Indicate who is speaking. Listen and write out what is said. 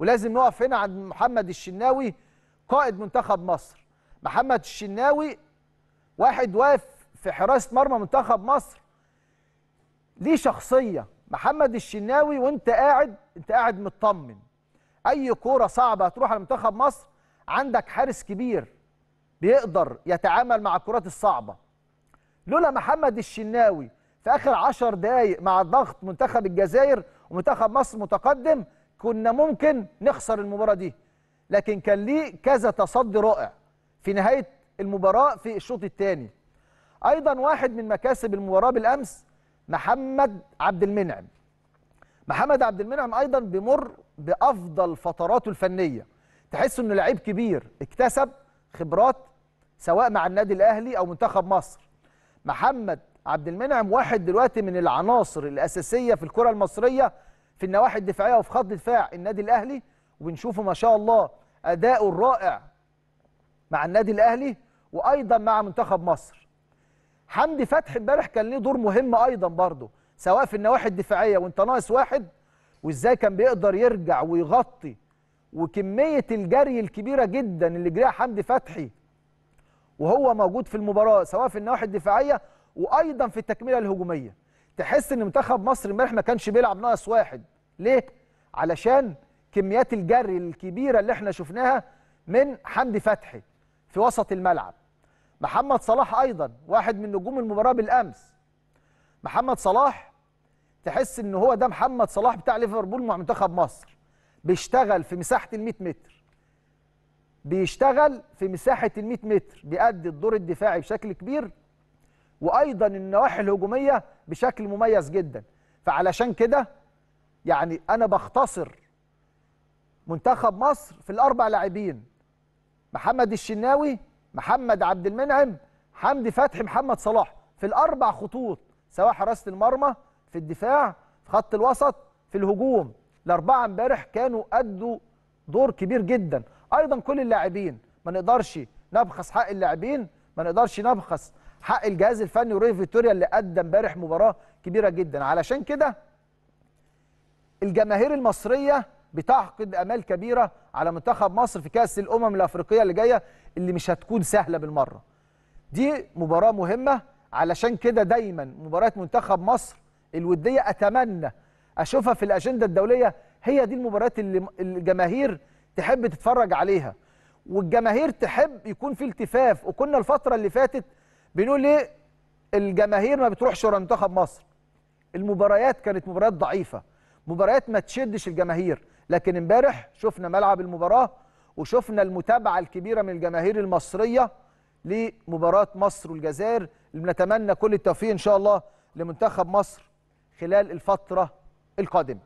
Speaker 1: ولازم نقف هنا عند محمد الشناوي قائد منتخب مصر محمد الشناوي واحد واقف في حراسه مرمى منتخب مصر ليه شخصيه محمد الشناوي وانت قاعد انت قاعد مطمن اي كوره صعبه هتروح على منتخب مصر عندك حارس كبير بيقدر يتعامل مع الكرات الصعبه لولا محمد الشناوي في اخر 10 دقائق مع ضغط منتخب الجزائر ومنتخب مصر متقدم كنا ممكن نخسر المباراه دي لكن كان ليه كذا تصدي رائع في نهايه المباراه في الشوط الثاني ايضا واحد من مكاسب المباراه بالامس محمد عبد المنعم محمد عبد المنعم ايضا بيمر بافضل فتراته الفنيه تحس انه لعيب كبير اكتسب خبرات سواء مع النادي الاهلي او منتخب مصر محمد عبد المنعم واحد دلوقتي من العناصر الاساسيه في الكره المصريه في النواحي الدفاعيه وفي خط دفاع النادي الاهلي وبنشوفه ما شاء الله اداؤه الرائع مع النادي الاهلي وايضا مع منتخب مصر حمدي فتحي امبارح كان ليه دور مهم ايضا برضه سواء في النواحي الدفاعيه وانت ناقص واحد وازاي كان بيقدر يرجع ويغطي وكميه الجري الكبيره جدا اللي جريها حمدي فتحي وهو موجود في المباراه سواء في النواحي الدفاعيه وايضا في التكمله الهجوميه تحس ان منتخب مصر امبارح ما كانش بيلعب ناقص واحد ليه علشان كميات الجري الكبيره اللي احنا شفناها من حمدي فتحي في وسط الملعب محمد صلاح ايضا واحد من نجوم المباراه بالامس محمد صلاح تحس ان هو ده محمد صلاح بتاع ليفربول مع منتخب مصر بيشتغل في مساحه ال 100 متر بيشتغل في مساحه ال 100 متر بيأدي الدور الدفاعي بشكل كبير وايضا النواحي الهجوميه بشكل مميز جدا فعلشان كده يعني انا بختصر منتخب مصر في الاربع لاعبين محمد الشناوي محمد عبد المنعم حمدي فتحي محمد صلاح في الاربع خطوط سواء حراسه المرمى في الدفاع في خط الوسط في الهجوم الاربعه امبارح كانوا ادوا دور كبير جدا ايضا كل اللاعبين ما نقدرش نبخس حق اللاعبين ما نقدرش نبخس حق الجهاز الفني وريف فيتوريا اللي ادى امبارح مباراه كبيره جدا علشان كده الجماهير المصريه بتعقد امال كبيره على منتخب مصر في كاس الامم الافريقيه اللي جايه اللي مش هتكون سهله بالمره دي مباراه مهمه علشان كده دايما مباريات منتخب مصر الوديه اتمنى اشوفها في الاجنده الدوليه هي دي المباريات اللي الجماهير تحب تتفرج عليها والجماهير تحب يكون في التفاف وكنا الفتره اللي فاتت بنقول ليه الجماهير ما بتروحش ورا منتخب مصر المباريات كانت مباريات ضعيفه مباريات ما تشدش الجماهير لكن امبارح شفنا ملعب المباراه وشفنا المتابعه الكبيره من الجماهير المصريه لمباراه مصر والجزائر اللي بنتمنى كل التوفيق ان شاء الله لمنتخب مصر خلال الفتره القادمه